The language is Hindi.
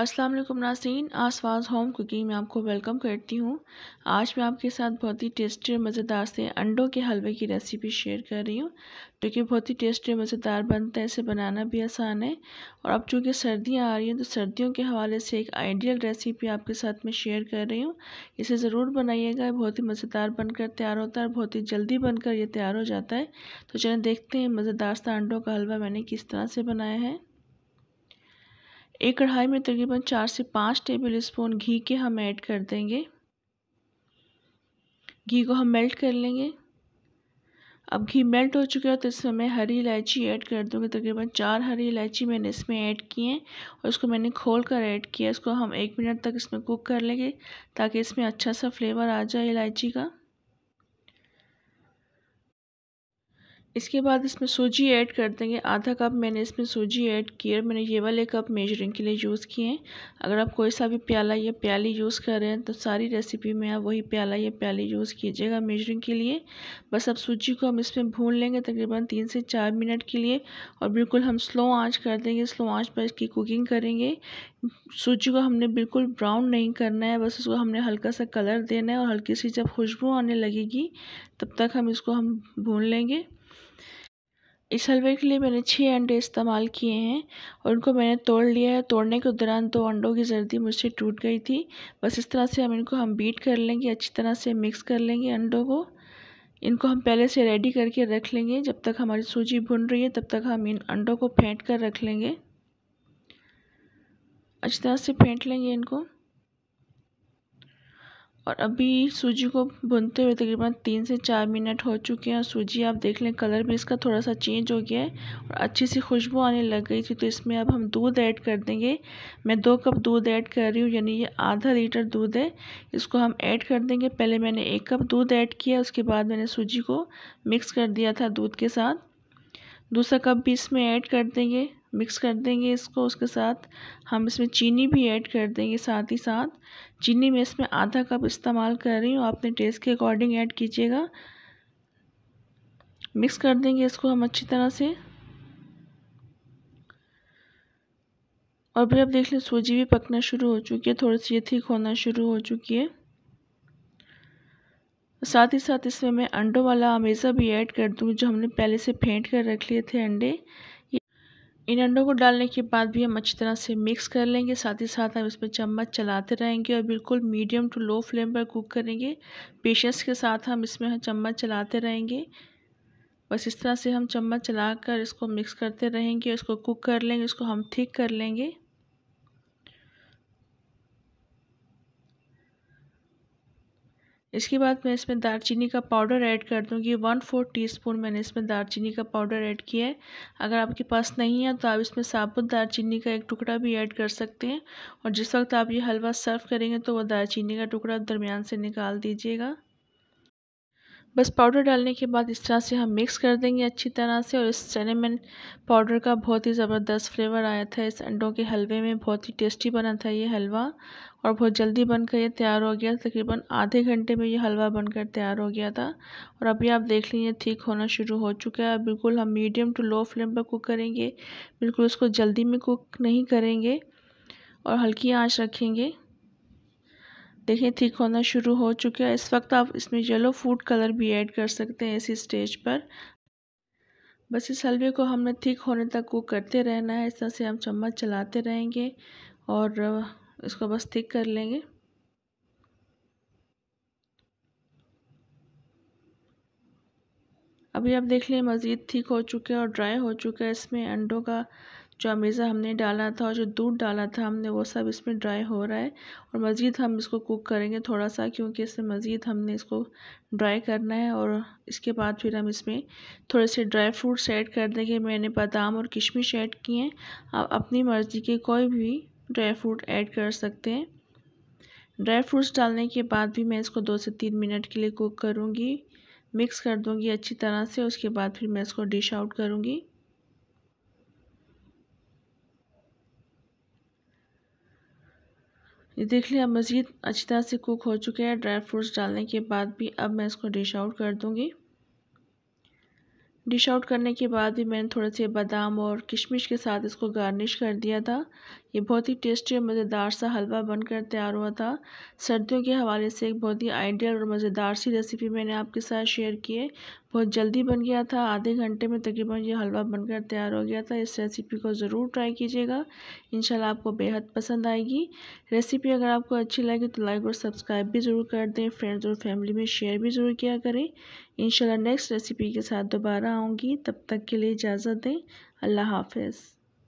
अस्सलाम वालेकुम आसवाज होम कुकिंग में आपको वेलकम करती हूँ आज मैं आपके साथ बहुत ही टेस्टी और मज़ेदार से अंडों के हलवे की रेसिपी शेयर कर रही हूँ जो कि बहुत ही टेस्टी और मज़ेदार बनता है इसे बनाना भी आसान है और अब चूँकि सर्दियाँ आ रही हैं तो सर्दियों के हवाले से एक आइडियल रेसिपी आपके साथ मैं शेयर कर रही हूँ इसे ज़रूर बनाइएगा बहुत ही मज़ेदार बनकर तैयार होता है और बहुत ही जल्दी बनकर ये तैयार हो जाता है तो चलें देखते हैं मज़ेदार सा अंडों का हलवा मैंने किस तरह से बनाया है एक कढ़ाई में तकरीबन चार से पाँच टेबल स्पून घी के हम ऐड कर देंगे घी को हम मेल्ट कर लेंगे अब घी मेल्ट हो चुका है तो इसमें मैं हरी इलायची ऐड कर दूँगी तकरीबन चार हरी इलायची मैंने इसमें ऐड किए और इसको मैंने खोल कर ऐड किया इसको हम एक मिनट तक इसमें कुक कर लेंगे ताकि इसमें अच्छा सा फ्लेवर आ जाए इलायची का इसके बाद इसमें सूजी ऐड कर देंगे आधा कप मैंने इसमें सूजी ऐड किया मैंने ये वाले कप मेजरिंग के लिए यूज़ किए हैं अगर आप कोई सा भी प्याला या प्याली यूज़ कर रहे हैं तो सारी रेसिपी में आप वही प्याला या प्याली यूज़ कीजिएगा मेजरिंग के लिए बस अब सूजी को हम इसमें भून लेंगे तकरीबन तीन से चार मिनट के लिए और बिल्कुल हम स्लो आँच कर देंगे स्लो आँच पर इसकी कुकिंग करेंगे सूजी को हमने बिल्कुल ब्राउन नहीं करना है बस उसको हमने हल्का सा कलर देना है और हल्की सी जब खुशबू आने लगेगी तब तक हम इसको हम भून लेंगे इस हलवे के लिए मैंने छः अंडे इस्तेमाल किए हैं और उनको मैंने तोड़ लिया है तोड़ने के दौरान दो अंडों की जर्दी मुझसे टूट गई थी बस इस तरह से हम इनको हम बीट कर लेंगे अच्छी तरह से मिक्स कर लेंगे अंडों को इनको हम पहले से रेडी करके रख लेंगे जब तक हमारी सूजी भुन रही है तब तक हम इन अंडों को फेंट कर रख लेंगे अच्छी तरह से फेंट लेंगे इनको और अभी सूजी को भुनते हुए तकरीबन तीन से चार मिनट हो चुके हैं और सूजी आप देख लें कलर भी इसका थोड़ा सा चेंज हो गया है और अच्छी सी खुशबू आने लग गई थी तो इसमें अब हम दूध ऐड कर देंगे मैं दो कप दूध ऐड कर रही हूँ यानी ये आधा लीटर दूध है इसको हम ऐड कर देंगे पहले मैंने एक कप दूध ऐड किया उसके बाद मैंने सूजी को मिक्स कर दिया था दूध के साथ दूसरा कप भी इसमें ऐड कर देंगे मिक्स कर देंगे इसको उसके साथ हम इसमें चीनी भी ऐड कर देंगे साथ ही साथ चीनी मैं इसमें आधा कप इस्तेमाल कर रही हूँ अपने टेस्ट के अकॉर्डिंग ऐड कीजिएगा मिक्स कर देंगे इसको हम अच्छी तरह से और भी आप देख लें सूजी भी पकना शुरू हो चुकी है थोड़ी सी ये थिक होना शुरू हो चुकी है साथ ही साथ इसमें मैं अंडों वाला अमेज़ा भी ऐड कर दूँ जो हमने पहले से फेंट कर रख लिए थे अंडे इन अंडों को डालने के बाद भी हम अच्छी तरह से मिक्स कर लेंगे साथ ही साथ हम इसमें चम्मच चलाते रहेंगे और बिल्कुल मीडियम टू लो फ्लेम पर कुक करेंगे पेशेंस के साथ हम इसमें चम्मच चलाते रहेंगे बस इस तरह से हम चम्मच चलाकर इसको मिक्स करते रहेंगे इसको कुक कर लेंगे इसको हम ठीक कर लेंगे इसके बाद मैं इसमें दालचीनी का पाउडर ऐड कर दूँगी वन फोर टीस्पून मैंने इसमें दालचीनी का पाउडर ऐड किया है अगर आपके पास नहीं है तो आप इसमें साबुत दालचीनी का एक टुकड़ा भी ऐड कर सकते हैं और जिस वक्त आप ये हलवा सर्व करेंगे तो वह दालचीनी का टुकड़ा दरमियान से निकाल दीजिएगा बस पाउडर डालने के बाद इस तरह से हम मिक्स कर देंगे अच्छी तरह से और इस सिनेमन पाउडर का बहुत ही ज़बरदस्त फ्लेवर आया था इस अंडों के हलवे में बहुत ही टेस्टी बना था ये हलवा और बहुत जल्दी बनकर ये तैयार हो गया तकरीबन आधे घंटे में ये हलवा बनकर तैयार हो गया था और अभी आप देख लीजिए ठीक होना शुरू हो चुका है बिल्कुल हम मीडियम टू लो फ्लेम पर कुक करेंगे बिल्कुल उसको जल्दी में कुक नहीं करेंगे और हल्की आँच रखेंगे देखें थिक होना शुरू हो चुका है इस वक्त आप इसमें येलो फूड कलर भी ऐड कर सकते हैं इसी स्टेज पर बस इस हलवे को हमने थिक होने तक कुक करते रहना है इस तरह से हम चम्मच चलाते रहेंगे और इसको बस थिक कर लेंगे अभी आप देख लें मज़ीद थिक हो चुके हैं और ड्राई हो चुका है इसमें अंडों का जो अमीज़ा हमने डाला था और जो दूध डाला था हमने वो सब इसमें ड्राई हो रहा है और मज़ीद हम इसको कुक करेंगे थोड़ा सा क्योंकि इससे मज़ीद हमने इसको ड्राई करना है और इसके बाद फिर हम इसमें थोड़े से ड्राई फ्रूट्स ऐड कर देंगे मैंने बादाम और किशमिश ऐड किए हैं आप अपनी मर्ज़ी के कोई भी ड्राई फ्रूट ऐड कर सकते हैं ड्राई फ्रूट्स डालने के बाद भी मैं इसको दो से तीन मिनट के लिए कुक करूँगी मिक्स कर दूँगी अच्छी तरह से उसके बाद फिर मैं इसको डिश आउट करूँगी ये देख लिया मज़ीद अच्छी तरह से कुक हो चुके हैं ड्राई फ्रूट्स डालने के बाद भी अब मैं इसको डिश आउट कर दूँगी डिश आउट करने के बाद भी मैंने थोड़े से बादाम और किशमिश के साथ इसको गार्निश कर दिया था ये बहुत ही टेस्टी और मज़ेदार सा हलवा बनकर तैयार हुआ था सर्दियों के हवाले से एक बहुत ही आइडियल और मज़ेदार सी रेसिपी मैंने आपके साथ शेयर किए बहुत जल्दी बन गया था आधे घंटे में तकरीबन ये हलवा बनकर तैयार हो गया था इस रेसिपी को ज़रूर ट्राई कीजिएगा इन आपको बेहद पसंद आएगी रेसिपी अगर आपको अच्छी लगे तो लाइक और सब्सक्राइब भी ज़रूर कर दें फ्रेंड्स और फैमिली में शेयर भी ज़रूर किया करें इंशाल्लाह नेक्स्ट रेसिपी के साथ दोबारा आऊँगी तब तक के लिए इजाज़त दें अल्लाह हाफ़िज़